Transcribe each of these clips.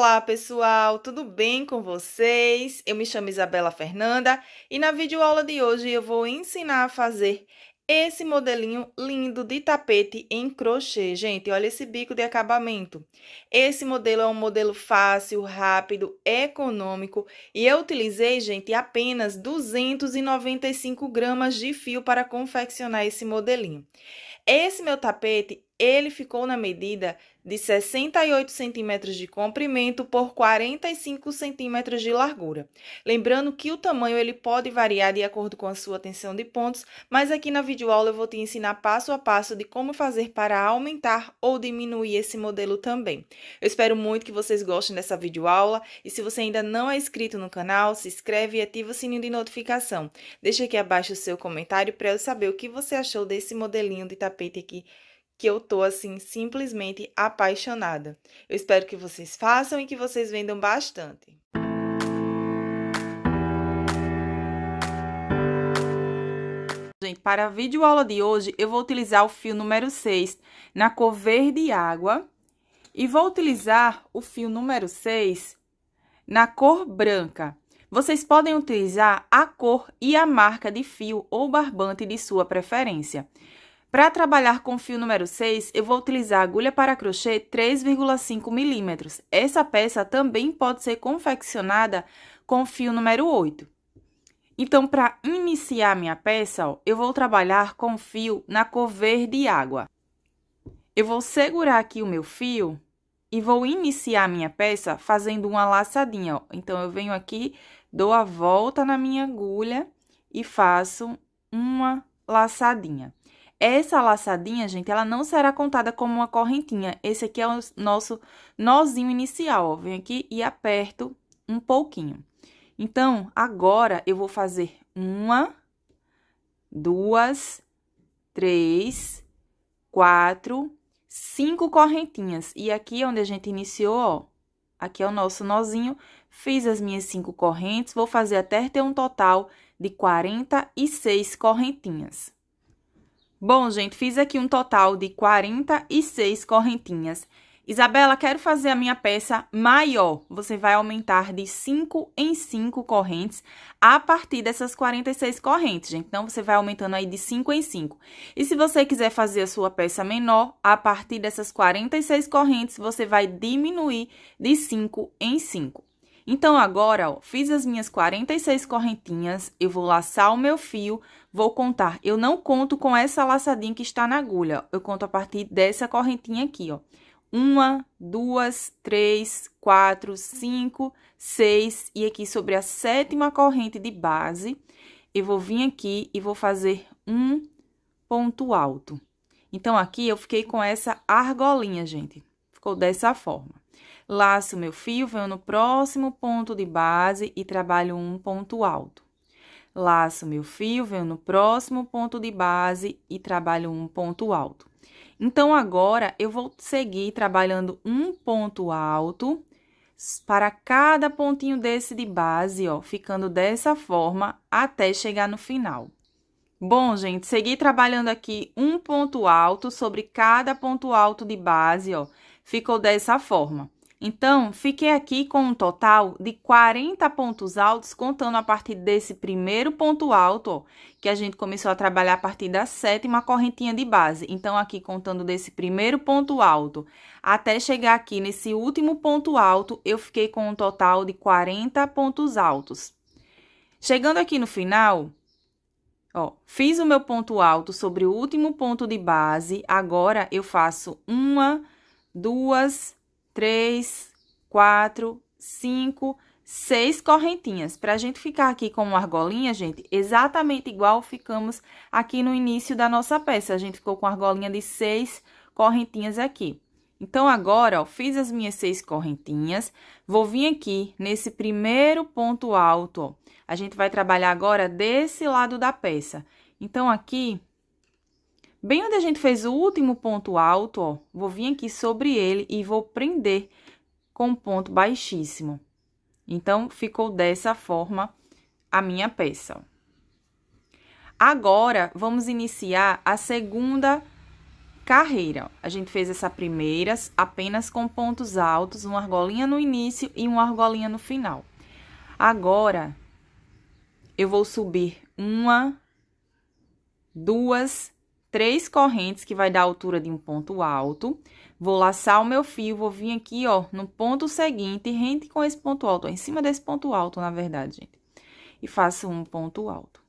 Olá pessoal, tudo bem com vocês? Eu me chamo Isabela Fernanda e na videoaula de hoje eu vou ensinar a fazer esse modelinho lindo de tapete em crochê. Gente, olha esse bico de acabamento. Esse modelo é um modelo fácil, rápido, econômico e eu utilizei, gente, apenas 295 gramas de fio para confeccionar esse modelinho. Esse meu tapete, ele ficou na medida de 68 centímetros de comprimento por 45 centímetros de largura. Lembrando que o tamanho ele pode variar de acordo com a sua tensão de pontos, mas aqui na videoaula eu vou te ensinar passo a passo de como fazer para aumentar ou diminuir esse modelo também. Eu espero muito que vocês gostem dessa videoaula e se você ainda não é inscrito no canal, se inscreve e ativa o sininho de notificação. Deixa aqui abaixo o seu comentário para eu saber o que você achou desse modelinho de tapete aqui que eu tô assim simplesmente apaixonada. Eu espero que vocês façam e que vocês vendam bastante. Gente, para a videoaula de hoje, eu vou utilizar o fio número 6 na cor verde água e vou utilizar o fio número 6 na cor branca. Vocês podem utilizar a cor e a marca de fio ou barbante de sua preferência. Para trabalhar com fio número 6, eu vou utilizar agulha para crochê 3,5 milímetros. Essa peça também pode ser confeccionada com fio número 8. Então, para iniciar minha peça, ó, eu vou trabalhar com fio na cor verde água. Eu vou segurar aqui o meu fio e vou iniciar minha peça fazendo uma laçadinha, ó. Então, eu venho aqui, dou a volta na minha agulha e faço uma laçadinha. Essa laçadinha, gente, ela não será contada como uma correntinha. Esse aqui é o nosso nozinho inicial, ó. Vem aqui e aperto um pouquinho. Então, agora, eu vou fazer uma, duas, três, quatro, cinco correntinhas. E aqui, onde a gente iniciou, ó, aqui é o nosso nozinho. Fiz as minhas cinco correntes, vou fazer até ter um total de 46 correntinhas. Bom, gente, fiz aqui um total de 46 correntinhas. Isabela, quero fazer a minha peça maior. Você vai aumentar de 5 em 5 correntes a partir dessas 46 correntes, gente. Então, você vai aumentando aí de 5 em 5. E se você quiser fazer a sua peça menor, a partir dessas 46 correntes, você vai diminuir de 5 em 5. Então, agora, ó, fiz as minhas 46 correntinhas, eu vou laçar o meu fio, vou contar. Eu não conto com essa laçadinha que está na agulha. Eu conto a partir dessa correntinha aqui, ó. Uma, duas, três, quatro, cinco, seis. E aqui sobre a sétima corrente de base, eu vou vir aqui e vou fazer um ponto alto. Então, aqui eu fiquei com essa argolinha, gente. Ficou dessa forma. Laço meu fio, venho no próximo ponto de base e trabalho um ponto alto. Laço meu fio, venho no próximo ponto de base e trabalho um ponto alto. Então, agora, eu vou seguir trabalhando um ponto alto para cada pontinho desse de base, ó, ficando dessa forma até chegar no final. Bom, gente, segui trabalhando aqui um ponto alto sobre cada ponto alto de base, ó, ficou dessa forma. Então, fiquei aqui com um total de 40 pontos altos, contando a partir desse primeiro ponto alto, ó, que a gente começou a trabalhar a partir da sétima correntinha de base. Então, aqui contando desse primeiro ponto alto até chegar aqui nesse último ponto alto, eu fiquei com um total de 40 pontos altos. Chegando aqui no final, Ó, fiz o meu ponto alto sobre o último ponto de base, agora eu faço uma, duas, três, quatro, cinco, seis correntinhas. Para a gente ficar aqui com uma argolinha, gente, exatamente igual ficamos aqui no início da nossa peça. A gente ficou com argolinha de seis correntinhas aqui. Então, agora, ó, fiz as minhas seis correntinhas, vou vir aqui nesse primeiro ponto alto, ó. A gente vai trabalhar agora desse lado da peça. Então, aqui, Bem onde a gente fez o último ponto alto, ó, vou vir aqui sobre ele e vou prender com um ponto baixíssimo. Então, ficou dessa forma a minha peça. Agora, vamos iniciar a segunda carreira. A gente fez essa primeira apenas com pontos altos, uma argolinha no início e uma argolinha no final. Agora, eu vou subir uma, duas três correntes, que vai dar a altura de um ponto alto. Vou laçar o meu fio, vou vir aqui, ó, no ponto seguinte, rente com esse ponto alto, ó, em cima desse ponto alto, na verdade, gente. E faço um ponto alto.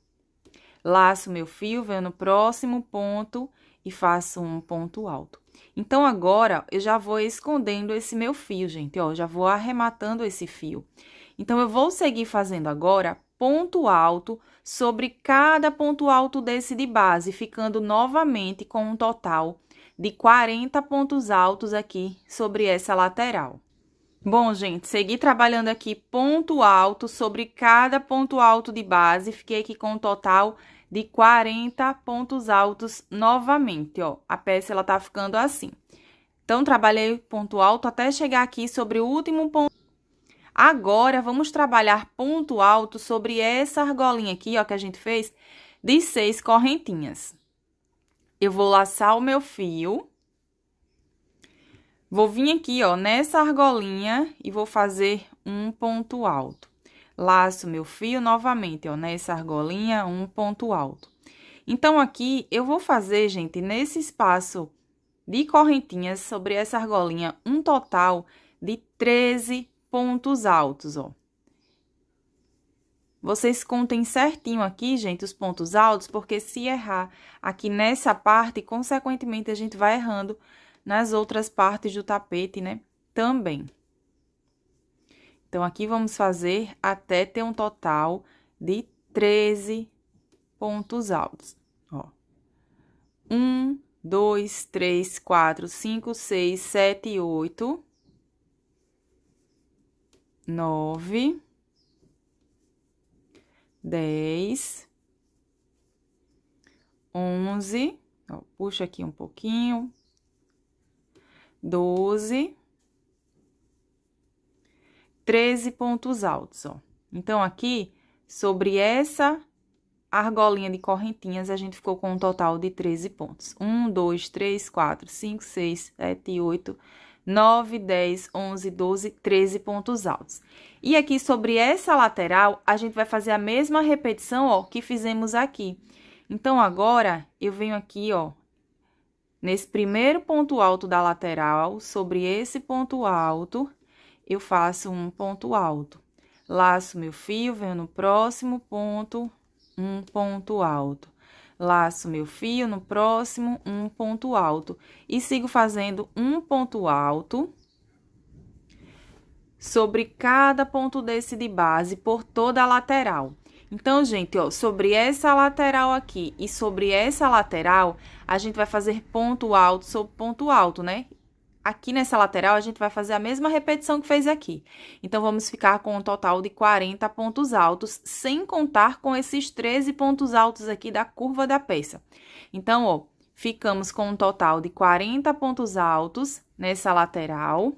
Laço meu fio, venho no próximo ponto e faço um ponto alto. Então, agora, eu já vou escondendo esse meu fio, gente, ó, já vou arrematando esse fio. Então, eu vou seguir fazendo agora ponto alto sobre cada ponto alto desse de base, ficando novamente com um total de 40 pontos altos aqui sobre essa lateral. Bom, gente, segui trabalhando aqui ponto alto sobre cada ponto alto de base, fiquei aqui com um total de 40 pontos altos novamente, ó. A peça, ela tá ficando assim. Então, trabalhei ponto alto até chegar aqui sobre o último ponto Agora vamos trabalhar ponto alto sobre essa argolinha aqui, ó, que a gente fez de seis correntinhas. Eu vou laçar o meu fio. Vou vir aqui, ó, nessa argolinha e vou fazer um ponto alto. Laço meu fio novamente, ó, nessa argolinha, um ponto alto. Então, aqui, eu vou fazer, gente, nesse espaço de correntinhas sobre essa argolinha, um total de 13 pontos altos, ó. Vocês contem certinho aqui, gente, os pontos altos, porque se errar aqui nessa parte, consequentemente, a gente vai errando nas outras partes do tapete, né, também. Então, aqui vamos fazer até ter um total de 13 pontos altos, ó. Um, dois, três, quatro, cinco, seis, sete, oito nove, dez, onze, ó, puxa aqui um pouquinho, doze, treze pontos altos, ó. Então, aqui, sobre essa argolinha de correntinhas, a gente ficou com um total de 13 pontos. 1, 2, 3, 4, 5, 6, 7, 8, 9, 10, 11, 12, 13 pontos altos. E aqui sobre essa lateral, a gente vai fazer a mesma repetição, ó, que fizemos aqui. Então, agora, eu venho aqui, ó, nesse primeiro ponto alto da lateral, sobre esse ponto alto, eu faço um ponto alto. Laço meu fio, venho no próximo ponto, um ponto alto laço meu fio no próximo um ponto alto e sigo fazendo um ponto alto sobre cada ponto desse de base por toda a lateral. Então, gente, ó, sobre essa lateral aqui e sobre essa lateral, a gente vai fazer ponto alto sobre ponto alto, né? Aqui nessa lateral, a gente vai fazer a mesma repetição que fez aqui. Então, vamos ficar com um total de 40 pontos altos, sem contar com esses 13 pontos altos aqui da curva da peça. Então, ó, ficamos com um total de 40 pontos altos nessa lateral,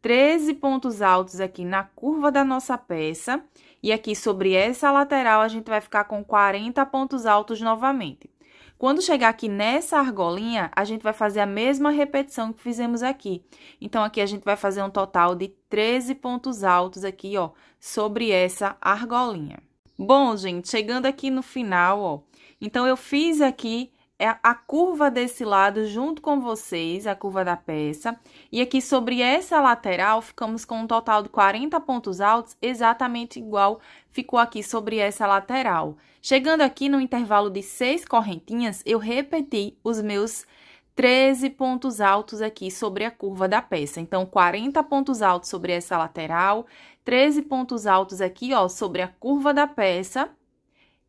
13 pontos altos aqui na curva da nossa peça, e aqui sobre essa lateral, a gente vai ficar com 40 pontos altos novamente. Quando chegar aqui nessa argolinha, a gente vai fazer a mesma repetição que fizemos aqui. Então, aqui a gente vai fazer um total de 13 pontos altos aqui, ó, sobre essa argolinha. Bom, gente, chegando aqui no final, ó, então eu fiz aqui é a curva desse lado junto com vocês, a curva da peça. E aqui sobre essa lateral, ficamos com um total de 40 pontos altos, exatamente igual ficou aqui sobre essa lateral. Chegando aqui no intervalo de seis correntinhas, eu repeti os meus 13 pontos altos aqui sobre a curva da peça. Então, 40 pontos altos sobre essa lateral, 13 pontos altos aqui, ó, sobre a curva da peça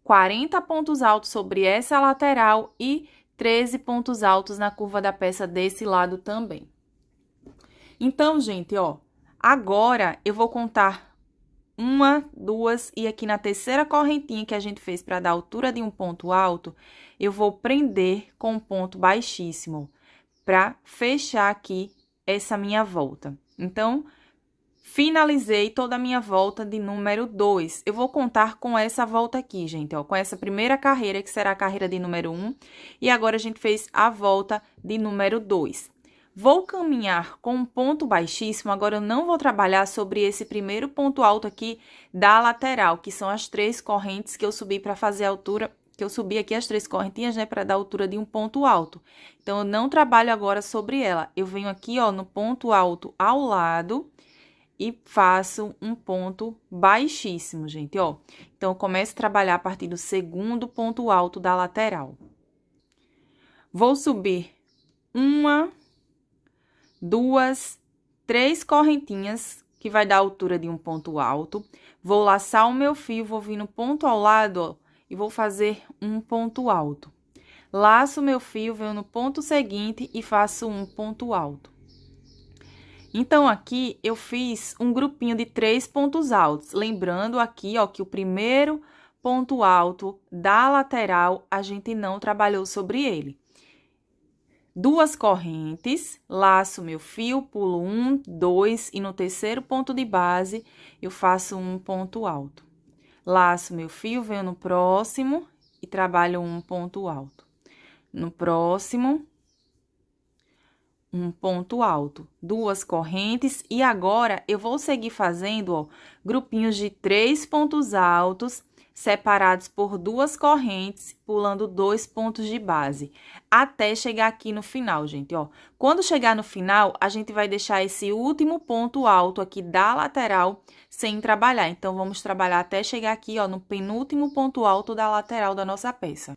40 pontos altos sobre essa lateral e 13 pontos altos na curva da peça desse lado também. Então, gente, ó, agora eu vou contar uma, duas e aqui na terceira correntinha que a gente fez para dar altura de um ponto alto, eu vou prender com um ponto baixíssimo para fechar aqui essa minha volta. Então, Finalizei toda a minha volta de número 2. Eu vou contar com essa volta aqui, gente, ó, com essa primeira carreira, que será a carreira de número 1. Um, e agora a gente fez a volta de número 2. Vou caminhar com um ponto baixíssimo, agora eu não vou trabalhar sobre esse primeiro ponto alto aqui da lateral, que são as três correntes que eu subi para fazer a altura que eu subi aqui as três correntinhas, né, para dar altura de um ponto alto. Então, eu não trabalho agora sobre ela. Eu venho aqui, ó, no ponto alto ao lado e faço um ponto baixíssimo, gente, ó. Então, eu começo a trabalhar a partir do segundo ponto alto da lateral. Vou subir uma, duas, três correntinhas, que vai dar a altura de um ponto alto. Vou laçar o meu fio, vou vir no ponto ao lado, ó, e vou fazer um ponto alto. Laço meu fio, venho no ponto seguinte e faço um ponto alto. Então, aqui eu fiz um grupinho de três pontos altos. Lembrando aqui, ó, que o primeiro ponto alto da lateral, a gente não trabalhou sobre ele. Duas correntes, laço meu fio, pulo um, dois, e no terceiro ponto de base, eu faço um ponto alto. Laço meu fio, venho no próximo e trabalho um ponto alto. No próximo, um ponto alto, duas correntes e agora eu vou seguir fazendo ó, grupinhos de três pontos altos separados por duas correntes, pulando dois pontos de base, até chegar aqui no final, gente, ó. Quando chegar no final, a gente vai deixar esse último ponto alto aqui da lateral sem trabalhar. Então, vamos trabalhar até chegar aqui, ó, no penúltimo ponto alto da lateral da nossa peça.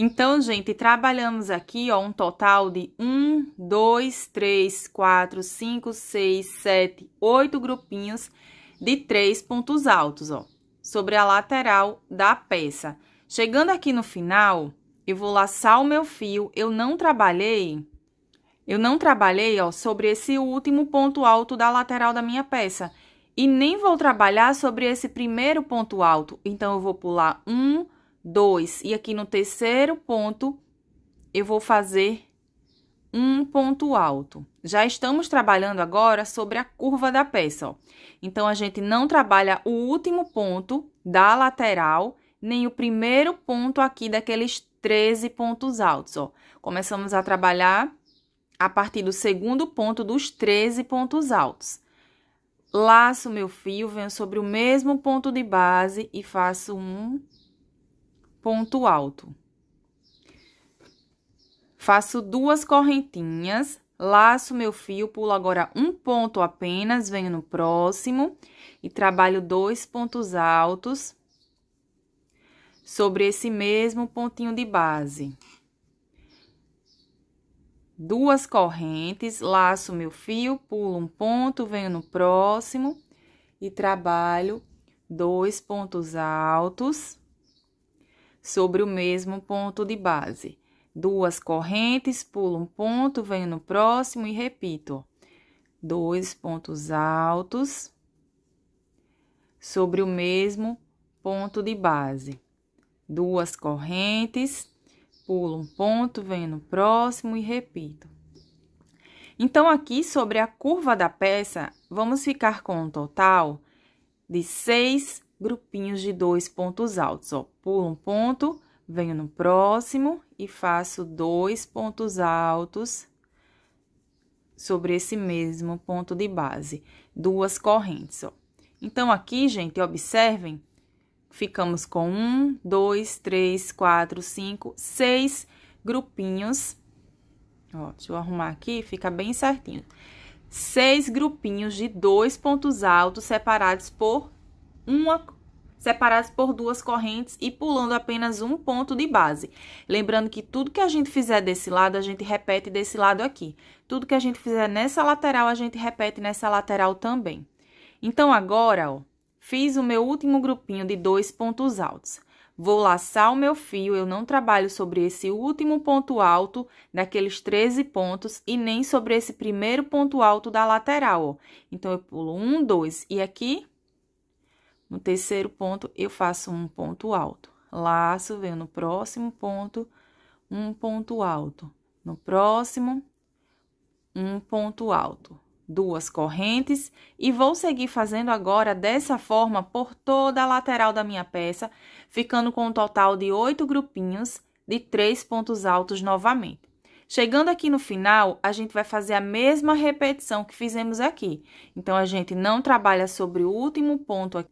Então, gente, trabalhamos aqui, ó, um total de um, dois, três, quatro, cinco, seis, sete, oito grupinhos de três pontos altos, ó, sobre a lateral da peça. Chegando aqui no final, eu vou laçar o meu fio, eu não trabalhei, eu não trabalhei, ó, sobre esse último ponto alto da lateral da minha peça. E nem vou trabalhar sobre esse primeiro ponto alto. Então, eu vou pular um, dois. E aqui no terceiro ponto, eu vou fazer um ponto alto. Já estamos trabalhando agora sobre a curva da peça, ó. Então, a gente não trabalha o último ponto da lateral, nem o primeiro ponto aqui daqueles 13 pontos altos, ó. Começamos a trabalhar a partir do segundo ponto dos 13 pontos altos. Laço meu fio, venho sobre o mesmo ponto de base e faço um ponto alto. Faço duas correntinhas, laço meu fio, pulo agora um ponto apenas, venho no próximo e trabalho dois pontos altos sobre esse mesmo pontinho de base. Duas correntes, laço meu fio, pulo um ponto, venho no próximo e trabalho dois pontos altos sobre o mesmo ponto de base. Duas correntes, pulo um ponto, venho no próximo e repito. Dois pontos altos sobre o mesmo ponto de base. Duas correntes, pulo um ponto, venho no próximo e repito. Então, aqui sobre a curva da peça, vamos ficar com um total de seis grupinhos de dois pontos altos. Ó pulo um ponto, venho no próximo e faço dois pontos altos sobre esse mesmo ponto de base, duas correntes, ó. Então, aqui, gente, observem, ficamos com um, dois, três, quatro, cinco, seis grupinhos. Ó, deixa eu arrumar aqui, fica bem certinho. Seis grupinhos de dois pontos altos separados por uma separados por duas correntes e pulando apenas um ponto de base. Lembrando que tudo que a gente fizer desse lado, a gente repete desse lado aqui. Tudo que a gente fizer nessa lateral, a gente repete nessa lateral também. Então, agora, ó, fiz o meu último grupinho de dois pontos altos. Vou laçar o meu fio, eu não trabalho sobre esse último ponto alto daqueles 13 pontos e nem sobre esse primeiro ponto alto da lateral, ó. Então, eu pulo um, dois e aqui no terceiro ponto, eu faço um ponto alto. Laço, venho no próximo ponto, um ponto alto. No próximo, um ponto alto. Duas correntes e vou seguir fazendo agora dessa forma por toda a lateral da minha peça, ficando com um total de oito grupinhos de três pontos altos novamente. Chegando aqui no final, a gente vai fazer a mesma repetição que fizemos aqui. Então, a gente não trabalha sobre o último ponto aqui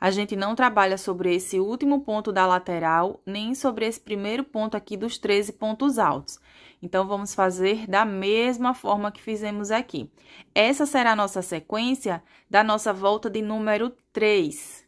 a gente não trabalha sobre esse último ponto da lateral, nem sobre esse primeiro ponto aqui dos 13 pontos altos. Então, vamos fazer da mesma forma que fizemos aqui. Essa será a nossa sequência da nossa volta de número 3.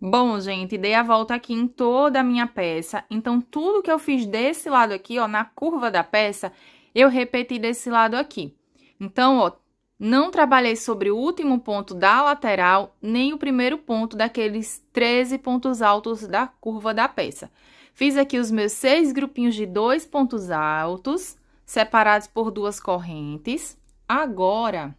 Bom, gente, dei a volta aqui em toda a minha peça. Então, tudo que eu fiz desse lado aqui, ó, na curva da peça, eu repeti desse lado aqui. Então, ó, não trabalhei sobre o último ponto da lateral, nem o primeiro ponto daqueles 13 pontos altos da curva da peça. Fiz aqui os meus seis grupinhos de dois pontos altos, separados por duas correntes. Agora,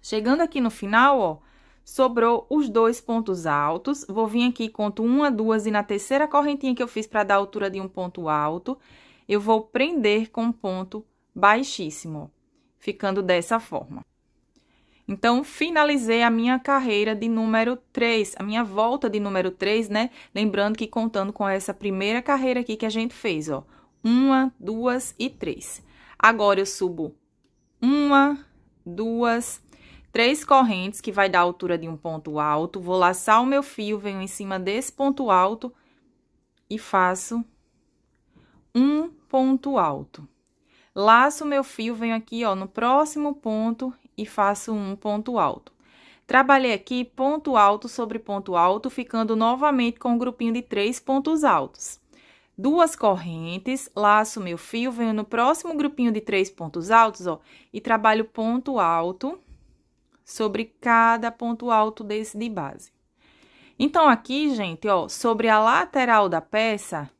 chegando aqui no final, ó, sobrou os dois pontos altos. Vou vir aqui, conto uma, duas, e na terceira correntinha que eu fiz para dar a altura de um ponto alto, eu vou prender com um ponto baixíssimo, ficando dessa forma. Então, finalizei a minha carreira de número 3, a minha volta de número 3, né? Lembrando que contando com essa primeira carreira aqui que a gente fez, ó. Uma, duas e três. Agora, eu subo uma, duas, três correntes, que vai dar a altura de um ponto alto. Vou laçar o meu fio, venho em cima desse ponto alto e faço um ponto alto. Laço o meu fio, venho aqui, ó, no próximo ponto e faço um ponto alto. Trabalhei aqui ponto alto sobre ponto alto, ficando novamente com um grupinho de três pontos altos. Duas correntes, laço meu fio, venho no próximo grupinho de três pontos altos, ó, e trabalho ponto alto sobre cada ponto alto desse de base. Então, aqui, gente, ó, sobre a lateral da peça,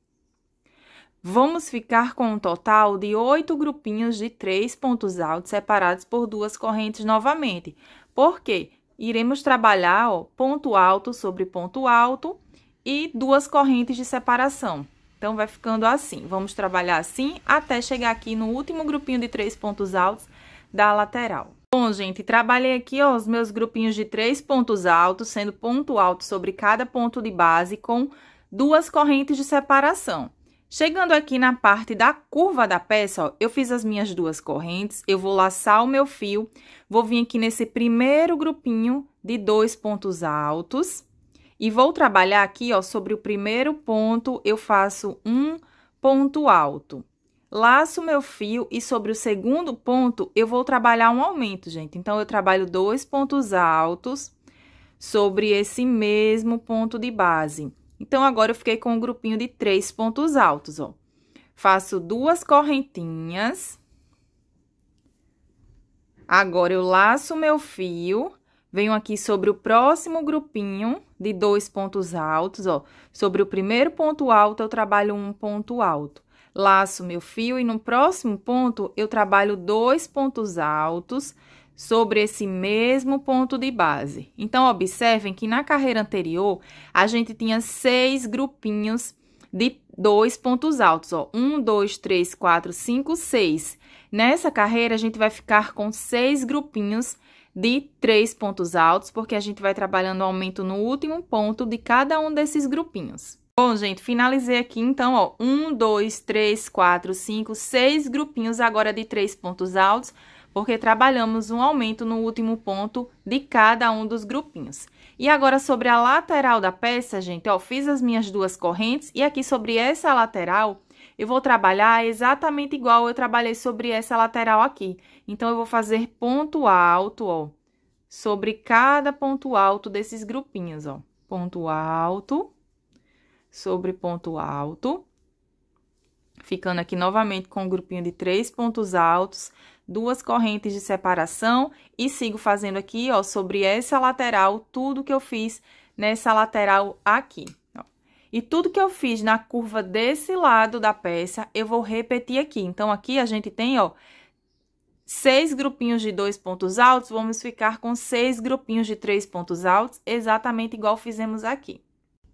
Vamos ficar com um total de oito grupinhos de três pontos altos separados por duas correntes novamente. Por quê? Iremos trabalhar ó, ponto alto sobre ponto alto e duas correntes de separação. Então, vai ficando assim. Vamos trabalhar assim até chegar aqui no último grupinho de três pontos altos da lateral. Bom, gente, trabalhei aqui ó, os meus grupinhos de três pontos altos, sendo ponto alto sobre cada ponto de base com duas correntes de separação. Chegando aqui na parte da curva da peça, ó, eu fiz as minhas duas correntes, eu vou laçar o meu fio, vou vir aqui nesse primeiro grupinho de dois pontos altos e vou trabalhar aqui, ó, sobre o primeiro ponto, eu faço um ponto alto. Laço meu fio e sobre o segundo ponto, eu vou trabalhar um aumento, gente. Então, eu trabalho dois pontos altos sobre esse mesmo ponto de base. Então, agora eu fiquei com um grupinho de três pontos altos, ó. Faço duas correntinhas. Agora, eu laço meu fio, venho aqui sobre o próximo grupinho de dois pontos altos, ó. Sobre o primeiro ponto alto, eu trabalho um ponto alto. Laço meu fio e no próximo ponto, eu trabalho dois pontos altos sobre esse mesmo ponto de base. Então, observem que na carreira anterior, a gente tinha seis grupinhos de dois pontos altos, ó. Um, dois, três, quatro, cinco, seis. Nessa carreira, a gente vai ficar com seis grupinhos de três pontos altos, porque a gente vai trabalhando o aumento no último ponto de cada um desses grupinhos. Bom, gente, finalizei aqui, então, ó, um, dois, três, quatro, cinco, seis grupinhos agora de três pontos altos, porque trabalhamos um aumento no último ponto de cada um dos grupinhos. E agora, sobre a lateral da peça, gente, ó, fiz as minhas duas correntes e aqui sobre essa lateral, eu vou trabalhar exatamente igual eu trabalhei sobre essa lateral aqui. Então, eu vou fazer ponto alto, ó, sobre cada ponto alto desses grupinhos, ó. Ponto alto, sobre ponto alto, ficando aqui novamente com um grupinho de três pontos altos, duas correntes de separação e sigo fazendo aqui, ó, sobre essa lateral, tudo que eu fiz nessa lateral aqui. Ó. E tudo que eu fiz na curva desse lado da peça, eu vou repetir aqui. Então, aqui a gente tem, ó, seis grupinhos de dois pontos altos, vamos ficar com seis grupinhos de três pontos altos, exatamente igual fizemos aqui.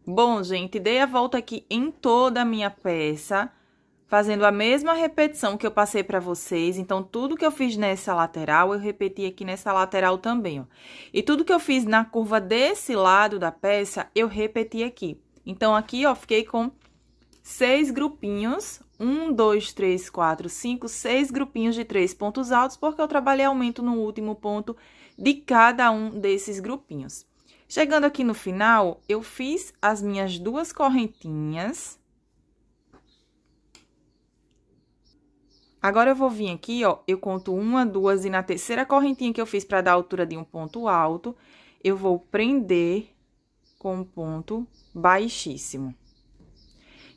Bom, gente, dei a volta aqui em toda a minha peça, fazendo a mesma repetição que eu passei para vocês. Então, tudo que eu fiz nessa lateral, eu repeti aqui nessa lateral também, ó. E tudo que eu fiz na curva desse lado da peça, eu repeti aqui. Então, aqui, ó, fiquei com seis grupinhos, um, dois, três, quatro, cinco, seis grupinhos de três pontos altos, porque eu trabalhei aumento no último ponto de cada um desses grupinhos. Chegando aqui no final, eu fiz as minhas duas correntinhas, Agora eu vou vir aqui, ó, eu conto uma, duas e na terceira correntinha que eu fiz para dar a altura de um ponto alto, eu vou prender com um ponto baixíssimo.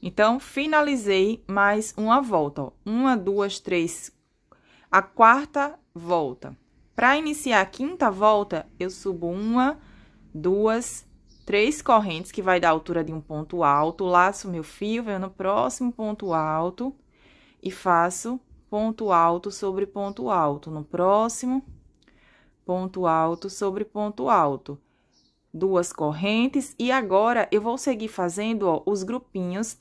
Então, finalizei mais uma volta, ó, uma, duas, três, a quarta volta. Para iniciar a quinta volta, eu subo uma, duas, três correntes, que vai dar a altura de um ponto alto, laço meu fio, venho no próximo ponto alto e faço ponto alto sobre ponto alto. No próximo, ponto alto sobre ponto alto. Duas correntes. E agora, eu vou seguir fazendo ó, os grupinhos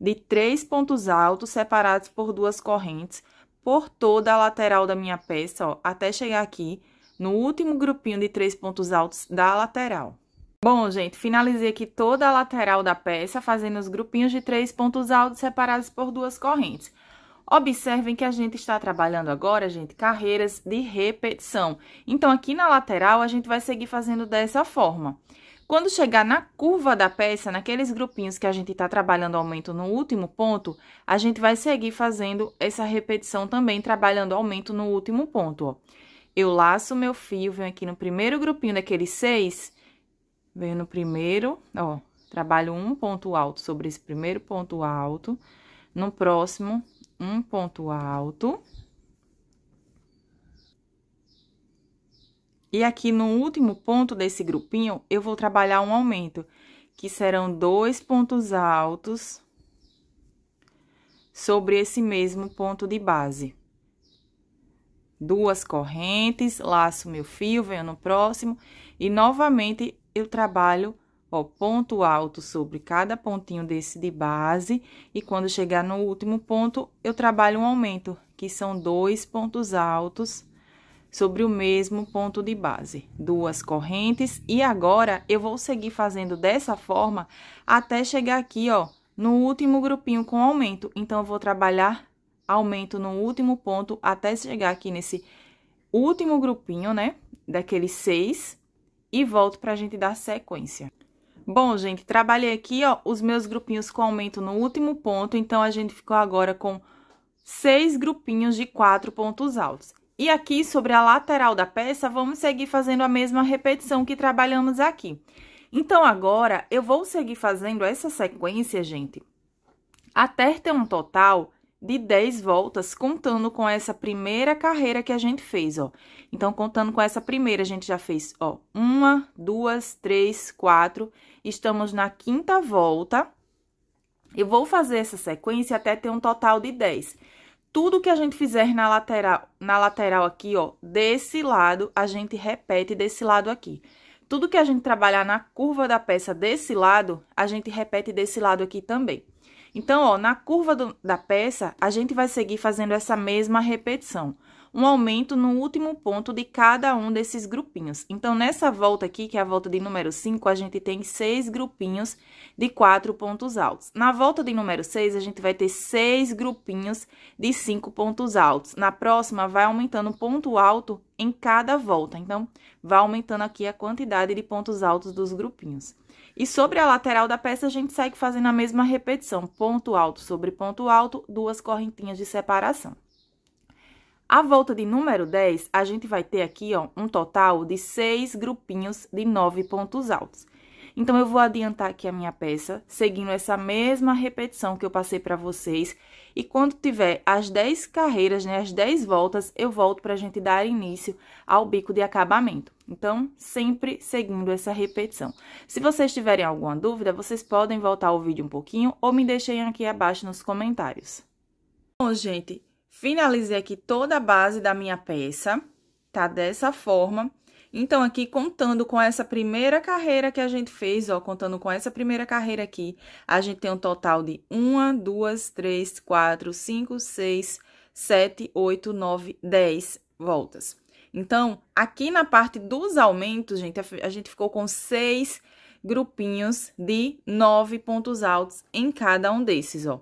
de três pontos altos separados por duas correntes por toda a lateral da minha peça, ó, até chegar aqui no último grupinho de três pontos altos da lateral. Bom, gente, finalizei aqui toda a lateral da peça, fazendo os grupinhos de três pontos altos separados por duas correntes. Observem que a gente está trabalhando agora, gente, carreiras de repetição. Então, aqui na lateral, a gente vai seguir fazendo dessa forma. Quando chegar na curva da peça, naqueles grupinhos que a gente está trabalhando aumento no último ponto, a gente vai seguir fazendo essa repetição também, trabalhando aumento no último ponto, ó. Eu laço meu fio, venho aqui no primeiro grupinho daqueles seis, venho no primeiro, ó, trabalho um ponto alto sobre esse primeiro ponto alto, no próximo, um ponto alto. E aqui no último ponto desse grupinho, eu vou trabalhar um aumento, que serão dois pontos altos sobre esse mesmo ponto de base. Duas correntes, laço meu fio, venho no próximo e novamente eu trabalho Ó, ponto alto sobre cada pontinho desse de base, e quando chegar no último ponto, eu trabalho um aumento, que são dois pontos altos sobre o mesmo ponto de base, duas correntes, e agora eu vou seguir fazendo dessa forma até chegar aqui, ó, no último grupinho com aumento. Então, eu vou trabalhar aumento no último ponto até chegar aqui nesse último grupinho, né, daqueles seis, e volto pra gente dar sequência. Bom, gente, trabalhei aqui, ó, os meus grupinhos com aumento no último ponto, então a gente ficou agora com seis grupinhos de quatro pontos altos. E aqui, sobre a lateral da peça, vamos seguir fazendo a mesma repetição que trabalhamos aqui. Então, agora, eu vou seguir fazendo essa sequência, gente, até ter um total de 10 voltas, contando com essa primeira carreira que a gente fez, ó. Então, contando com essa primeira, a gente já fez, ó, uma, duas, três, quatro Estamos na quinta volta. Eu vou fazer essa sequência até ter um total de 10. Tudo que a gente fizer na lateral, na lateral aqui, ó, desse lado, a gente repete desse lado aqui. Tudo que a gente trabalhar na curva da peça desse lado, a gente repete desse lado aqui também. Então, ó, na curva do, da peça, a gente vai seguir fazendo essa mesma repetição um aumento no último ponto de cada um desses grupinhos. Então, nessa volta aqui, que é a volta de número 5, a gente tem seis grupinhos de quatro pontos altos. Na volta de número 6, a gente vai ter seis grupinhos de cinco pontos altos. Na próxima, vai aumentando ponto alto em cada volta. Então, vai aumentando aqui a quantidade de pontos altos dos grupinhos. E sobre a lateral da peça, a gente segue fazendo a mesma repetição, ponto alto sobre ponto alto, duas correntinhas de separação. A volta de número 10, a gente vai ter aqui ó, um total de seis grupinhos de nove pontos altos. Então, eu vou adiantar aqui a minha peça, seguindo essa mesma repetição que eu passei para vocês. E quando tiver as 10 carreiras, né, as 10 voltas, eu volto para a gente dar início ao bico de acabamento. Então, sempre seguindo essa repetição. Se vocês tiverem alguma dúvida, vocês podem voltar ao vídeo um pouquinho ou me deixem aqui abaixo nos comentários. Bom, gente, Finalizei aqui toda a base da minha peça, tá? Dessa forma. Então, aqui contando com essa primeira carreira que a gente fez, ó, contando com essa primeira carreira aqui, a gente tem um total de uma, duas, três, quatro, cinco, seis, sete, oito, nove, dez voltas. Então, aqui na parte dos aumentos, gente, a gente ficou com seis grupinhos de nove pontos altos em cada um desses, ó.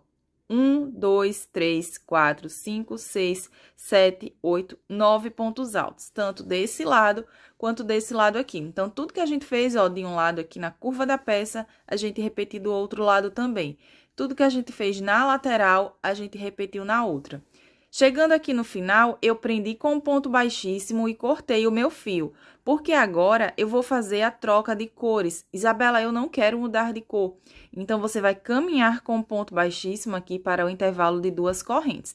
1, 2, 3, 4, 5, 6, 7, 8, 9 pontos altos, tanto desse lado quanto desse lado aqui. Então, tudo que a gente fez, ó, de um lado aqui na curva da peça, a gente repetiu do outro lado também. Tudo que a gente fez na lateral, a gente repetiu na outra. Chegando aqui no final, eu prendi com um ponto baixíssimo e cortei o meu fio, porque agora eu vou fazer a troca de cores. Isabela, eu não quero mudar de cor. Então, você vai caminhar com um ponto baixíssimo aqui para o intervalo de duas correntes.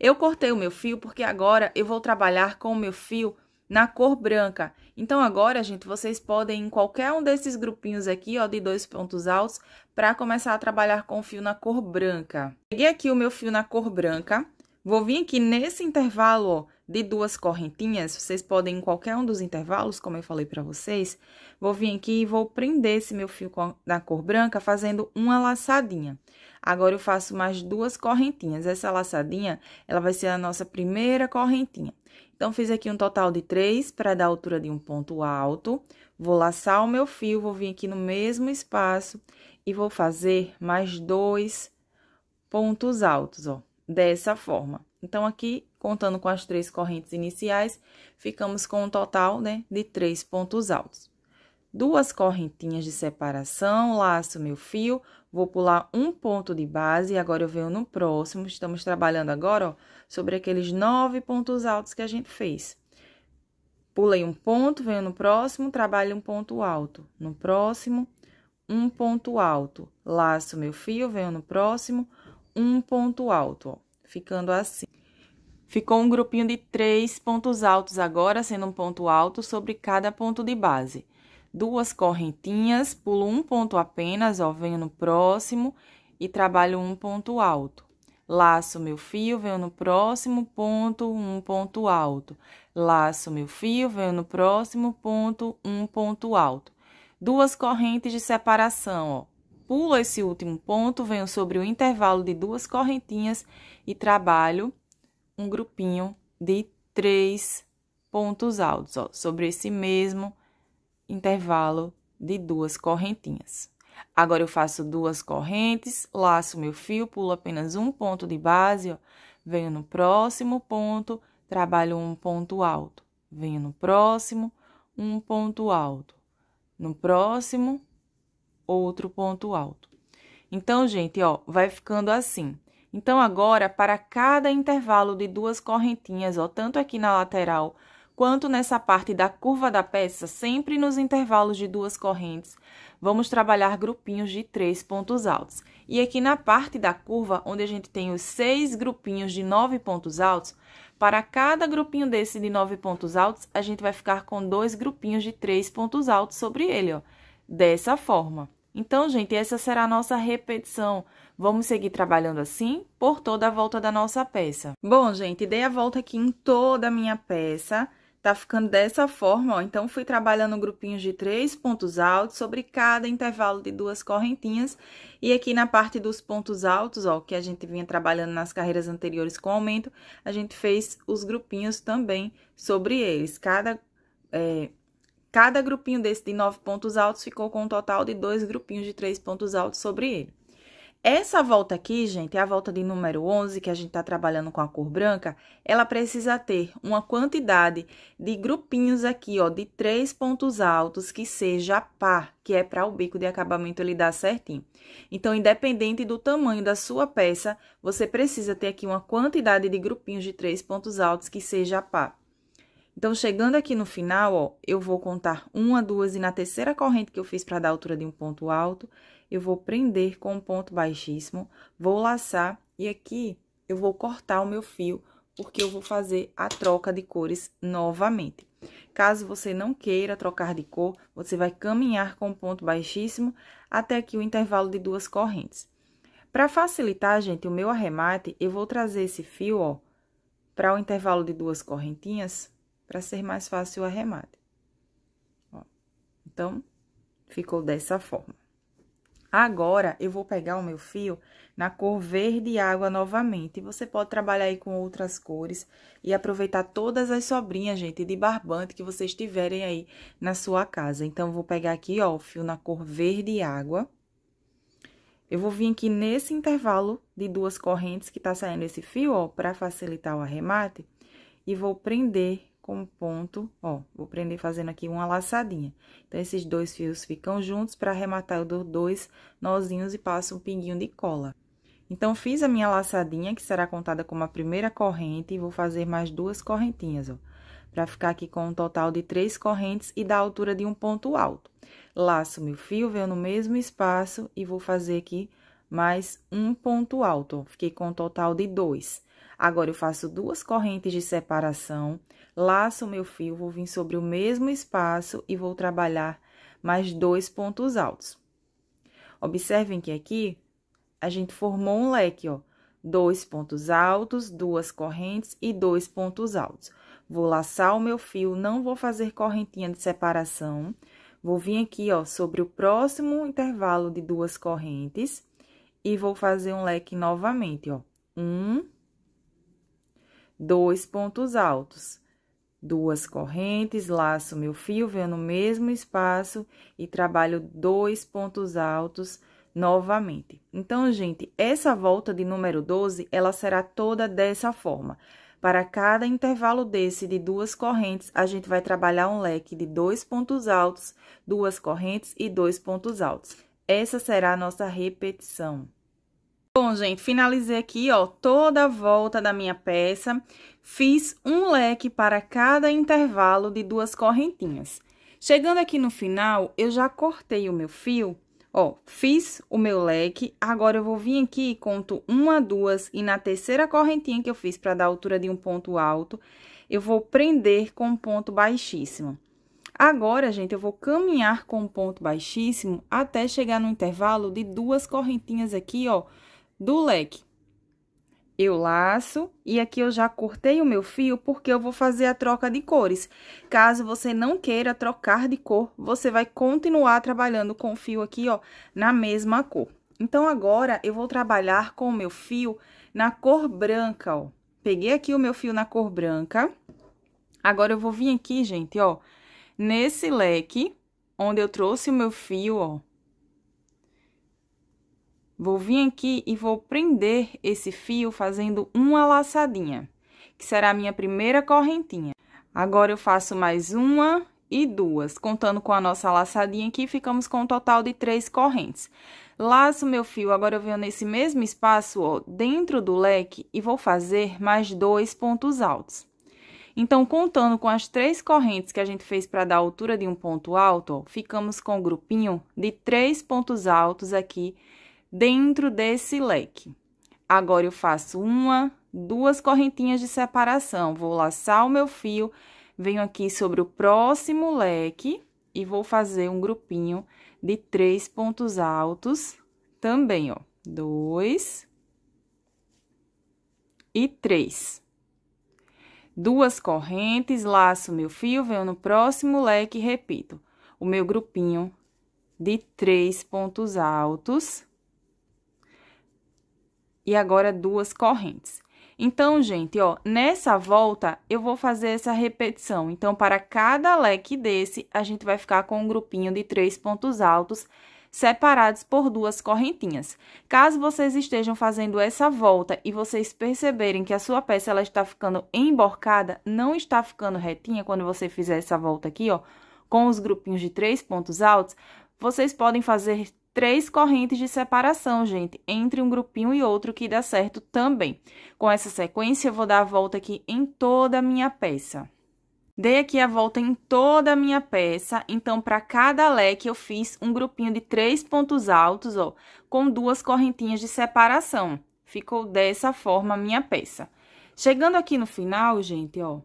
Eu cortei o meu fio porque agora eu vou trabalhar com o meu fio na cor branca. Então, agora, gente, vocês podem em qualquer um desses grupinhos aqui, ó, de dois pontos altos, para começar a trabalhar com o fio na cor branca. Peguei aqui o meu fio na cor branca Vou vir aqui nesse intervalo ó, de duas correntinhas, vocês podem em qualquer um dos intervalos, como eu falei para vocês, vou vir aqui e vou prender esse meu fio da cor branca fazendo uma laçadinha. Agora, eu faço mais duas correntinhas, essa laçadinha, ela vai ser a nossa primeira correntinha. Então, fiz aqui um total de três para dar a altura de um ponto alto, vou laçar o meu fio, vou vir aqui no mesmo espaço e vou fazer mais dois pontos altos, ó dessa forma. Então, aqui, contando com as três correntes iniciais, ficamos com um total né, de três pontos altos. Duas correntinhas de separação, laço meu fio, vou pular um ponto de base, agora eu venho no próximo, estamos trabalhando agora, ó, sobre aqueles nove pontos altos que a gente fez. Pulei um ponto, venho no próximo, trabalho um ponto alto. No próximo, um ponto alto. Laço meu fio, venho no próximo, um ponto alto, ó, ficando assim. Ficou um grupinho de três pontos altos agora, sendo um ponto alto sobre cada ponto de base. Duas correntinhas, pulo um ponto apenas, ó, venho no próximo e trabalho um ponto alto. Laço meu fio, venho no próximo ponto, um ponto alto. Laço meu fio, venho no próximo ponto, um ponto alto. Duas correntes de separação, ó pulo esse último ponto, venho sobre o intervalo de duas correntinhas e trabalho um grupinho de três pontos altos, ó, sobre esse mesmo intervalo de duas correntinhas. Agora, eu faço duas correntes, laço meu fio, pulo apenas um ponto de base, ó, venho no próximo ponto, trabalho um ponto alto, venho no próximo, um ponto alto, no próximo, outro ponto alto. Então, gente, ó, vai ficando assim. Então, agora, para cada intervalo de duas correntinhas, ó, tanto aqui na lateral quanto nessa parte da curva da peça, sempre nos intervalos de duas correntes, vamos trabalhar grupinhos de três pontos altos. E aqui na parte da curva, onde a gente tem os seis grupinhos de nove pontos altos, para cada grupinho desse de nove pontos altos, a gente vai ficar com dois grupinhos de três pontos altos sobre ele, ó, dessa forma. Então, gente, essa será a nossa repetição. Vamos seguir trabalhando assim por toda a volta da nossa peça. Bom, gente, dei a volta aqui em toda a minha peça. Tá ficando dessa forma, ó. Então, fui trabalhando grupinhos de três pontos altos sobre cada intervalo de duas correntinhas. E aqui na parte dos pontos altos, ó, que a gente vinha trabalhando nas carreiras anteriores com aumento, a gente fez os grupinhos também sobre eles. Cada é, Cada grupinho desse de nove pontos altos ficou com um total de dois grupinhos de três pontos altos sobre ele. Essa volta aqui, gente, é a volta de número 11, que a gente está trabalhando com a cor branca, ela precisa ter uma quantidade de grupinhos aqui, ó, de três pontos altos, que seja par, que é para o bico de acabamento ele dar certinho. Então, independente do tamanho da sua peça, você precisa ter aqui uma quantidade de grupinhos de três pontos altos que seja par. Então, chegando aqui no final, ó, eu vou contar uma, duas, e na terceira corrente que eu fiz para dar a altura de um ponto alto, eu vou prender com um ponto baixíssimo, vou laçar, e aqui eu vou cortar o meu fio, porque eu vou fazer a troca de cores novamente. Caso você não queira trocar de cor, você vai caminhar com um ponto baixíssimo até aqui o intervalo de duas correntes. Para facilitar, gente, o meu arremate, eu vou trazer esse fio, ó, para o intervalo de duas correntinhas, para ser mais fácil o arremate. Ó, então, ficou dessa forma. Agora, eu vou pegar o meu fio na cor verde água novamente. Você pode trabalhar aí com outras cores e aproveitar todas as sobrinhas, gente, de barbante que vocês tiverem aí na sua casa. Então, vou pegar aqui, ó, o fio na cor verde água. Eu vou vir aqui nesse intervalo de duas correntes que tá saindo esse fio, ó, pra facilitar o arremate. E vou prender com um ponto, ó, vou prender fazendo aqui uma laçadinha. Então, esses dois fios ficam juntos, para arrematar eu dou dois nozinhos e passo um pinguinho de cola. Então, fiz a minha laçadinha, que será contada como a primeira corrente, e vou fazer mais duas correntinhas, ó. Pra ficar aqui com um total de três correntes e da altura de um ponto alto. Laço meu fio, venho no mesmo espaço e vou fazer aqui mais um ponto alto, ó. Fiquei com um total de dois. Agora eu faço duas correntes de separação, laço o meu fio, vou vir sobre o mesmo espaço e vou trabalhar mais dois pontos altos. Observem que aqui a gente formou um leque, ó, dois pontos altos, duas correntes e dois pontos altos. Vou laçar o meu fio, não vou fazer correntinha de separação. Vou vir aqui, ó, sobre o próximo intervalo de duas correntes e vou fazer um leque novamente, ó. Um, dois pontos altos, duas correntes, laço meu fio, venho no mesmo espaço e trabalho dois pontos altos novamente. Então, gente, essa volta de número 12, ela será toda dessa forma. Para cada intervalo desse de duas correntes, a gente vai trabalhar um leque de dois pontos altos, duas correntes e dois pontos altos. Essa será a nossa repetição. Bom, gente, finalizei aqui, ó, toda a volta da minha peça. Fiz um leque para cada intervalo de duas correntinhas. Chegando aqui no final, eu já cortei o meu fio, ó, fiz o meu leque. Agora, eu vou vir aqui, conto uma, duas, e na terceira correntinha que eu fiz para dar a altura de um ponto alto, eu vou prender com um ponto baixíssimo. Agora, gente, eu vou caminhar com um ponto baixíssimo até chegar no intervalo de duas correntinhas aqui, ó, do leque. Eu laço e aqui eu já cortei o meu fio porque eu vou fazer a troca de cores. Caso você não queira trocar de cor, você vai continuar trabalhando com o fio aqui, ó, na mesma cor. Então, agora, eu vou trabalhar com o meu fio na cor branca, ó. Peguei aqui o meu fio na cor branca. Agora, eu vou vir aqui, gente, ó, nesse leque, onde eu trouxe o meu fio, ó, Vou vir aqui e vou prender esse fio fazendo uma laçadinha, que será a minha primeira correntinha. Agora, eu faço mais uma e duas, contando com a nossa laçadinha aqui, ficamos com um total de três correntes. Laço meu fio, agora eu venho nesse mesmo espaço, ó, dentro do leque, e vou fazer mais dois pontos altos. Então, contando com as três correntes que a gente fez para dar a altura de um ponto alto, ó, ficamos com um grupinho de três pontos altos aqui dentro desse leque. Agora, eu faço uma, duas correntinhas de separação. Vou laçar o meu fio, venho aqui sobre o próximo leque e vou fazer um grupinho de três pontos altos também, ó. Dois e três. Duas correntes, laço meu fio, venho no próximo leque e repito. O meu grupinho de três pontos altos e agora duas correntes. Então, gente, ó, nessa volta eu vou fazer essa repetição. Então, para cada leque desse, a gente vai ficar com um grupinho de três pontos altos separados por duas correntinhas. Caso vocês estejam fazendo essa volta e vocês perceberem que a sua peça ela está ficando emborcada, não está ficando retinha quando você fizer essa volta aqui, ó, com os grupinhos de três pontos altos, vocês podem fazer três correntes de separação, gente, entre um grupinho e outro que dá certo também. Com essa sequência, eu vou dar a volta aqui em toda a minha peça. Dei aqui a volta em toda a minha peça, então, para cada leque, eu fiz um grupinho de três pontos altos, ó, com duas correntinhas de separação. Ficou dessa forma a minha peça. Chegando aqui no final, gente, ó,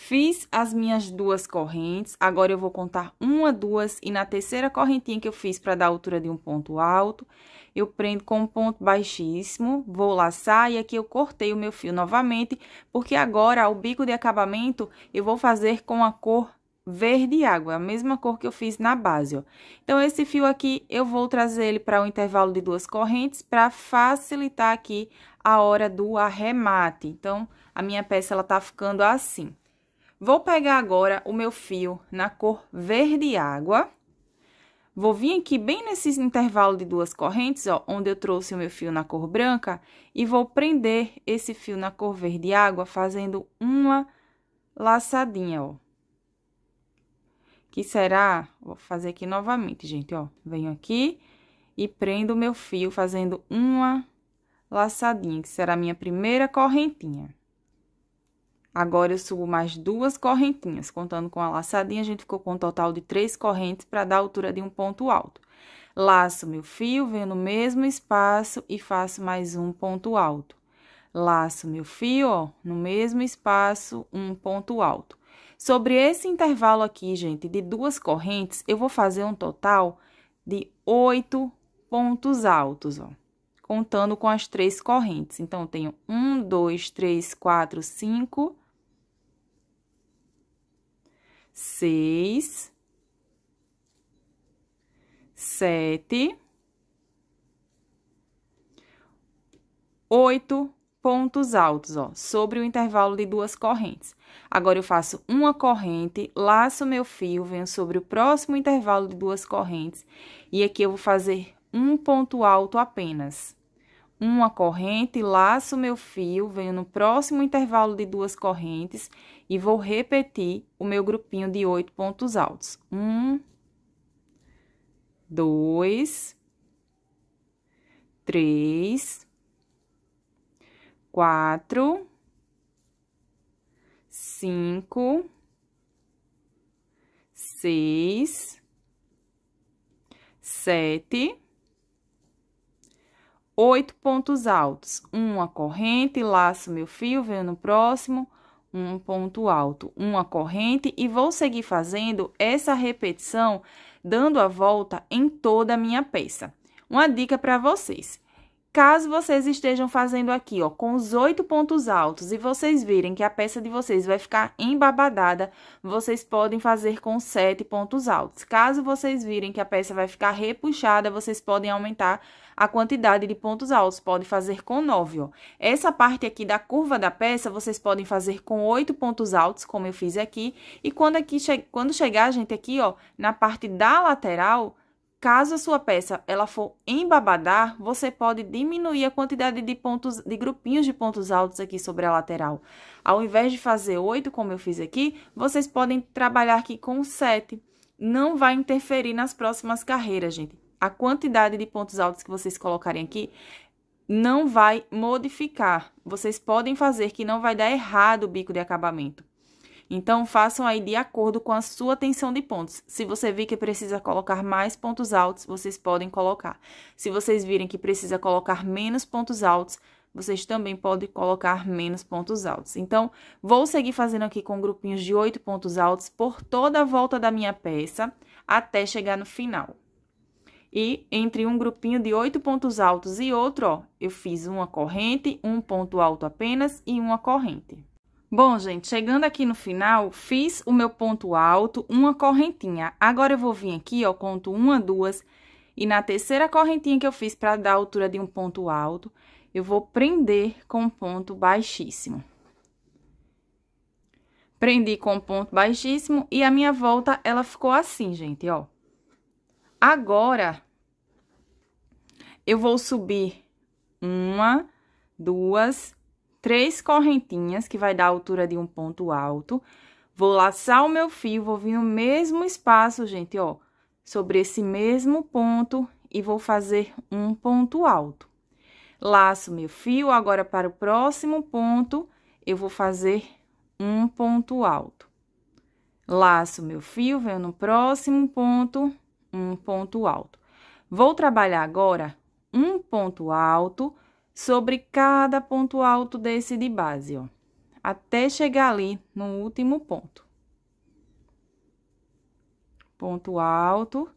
Fiz as minhas duas correntes, agora eu vou contar uma, duas, e na terceira correntinha que eu fiz para dar a altura de um ponto alto, eu prendo com um ponto baixíssimo, vou laçar, e aqui eu cortei o meu fio novamente, porque agora o bico de acabamento eu vou fazer com a cor verde água, a mesma cor que eu fiz na base, ó. Então, esse fio aqui, eu vou trazer ele para o um intervalo de duas correntes para facilitar aqui a hora do arremate. Então, a minha peça, ela tá ficando assim. Vou pegar agora o meu fio na cor verde água. Vou vir aqui bem nesse intervalo de duas correntes, ó, onde eu trouxe o meu fio na cor branca, e vou prender esse fio na cor verde água fazendo uma laçadinha, ó. Que será, vou fazer aqui novamente, gente, ó. Venho aqui e prendo o meu fio fazendo uma laçadinha, que será a minha primeira correntinha. Agora eu subo mais duas correntinhas, contando com a laçadinha, a gente ficou com um total de três correntes para dar a altura de um ponto alto. Laço meu fio, venho no mesmo espaço e faço mais um ponto alto. Laço meu fio, ó, no mesmo espaço, um ponto alto. Sobre esse intervalo aqui, gente, de duas correntes, eu vou fazer um total de oito pontos altos, ó contando com as três correntes. Então, tenho um, dois, três, quatro, cinco, seis, sete, oito pontos altos, ó, sobre o intervalo de duas correntes. Agora, eu faço uma corrente, laço meu fio, venho sobre o próximo intervalo de duas correntes, e aqui eu vou fazer um ponto alto apenas uma corrente, laço meu fio, venho no próximo intervalo de duas correntes e vou repetir o meu grupinho de oito pontos altos. Um, dois, três, quatro, cinco, seis, sete oito pontos altos. Uma corrente, laço meu fio, venho no próximo, um ponto alto, uma corrente e vou seguir fazendo essa repetição, dando a volta em toda a minha peça. Uma dica para vocês. Caso vocês estejam fazendo aqui, ó, com os oito pontos altos e vocês virem que a peça de vocês vai ficar embabadada, vocês podem fazer com sete pontos altos. Caso vocês virem que a peça vai ficar repuxada, vocês podem aumentar a quantidade de pontos altos. Pode fazer com 9, ó. Essa parte aqui da curva da peça, vocês podem fazer com 8 pontos altos, como eu fiz aqui. E quando, aqui che quando chegar, gente, aqui, ó, na parte da lateral, Caso a sua peça ela for embabadar, você pode diminuir a quantidade de pontos, de grupinhos de pontos altos aqui sobre a lateral. Ao invés de fazer oito, como eu fiz aqui, vocês podem trabalhar aqui com sete. Não vai interferir nas próximas carreiras, gente a quantidade de pontos altos que vocês colocarem aqui não vai modificar. Vocês podem fazer que não vai dar errado o bico de acabamento. Então, façam aí de acordo com a sua tensão de pontos. Se você vir que precisa colocar mais pontos altos, vocês podem colocar. Se vocês virem que precisa colocar menos pontos altos, vocês também podem colocar menos pontos altos. Então, vou seguir fazendo aqui com grupinhos de oito pontos altos por toda a volta da minha peça, até chegar no final. E entre um grupinho de oito pontos altos e outro, ó, eu fiz uma corrente, um ponto alto apenas e uma corrente. Bom, gente, chegando aqui no final, fiz o meu ponto alto, uma correntinha. Agora, eu vou vir aqui, ó, conto uma, duas, e na terceira correntinha que eu fiz para dar a altura de um ponto alto, eu vou prender com um ponto baixíssimo. Prendi com um ponto baixíssimo e a minha volta, ela ficou assim, gente, ó. Agora, eu vou subir uma, duas, três correntinhas, que vai dar a altura de um ponto alto. Vou laçar o meu fio, vou vir no mesmo espaço, gente, ó, sobre esse mesmo ponto e vou fazer um ponto alto. Laço meu fio, agora para o próximo ponto, eu vou fazer um ponto alto. Laço meu fio, venho no próximo ponto um ponto alto. Vou trabalhar agora um ponto alto sobre cada ponto alto desse de base, ó, até chegar ali no último ponto. Ponto alto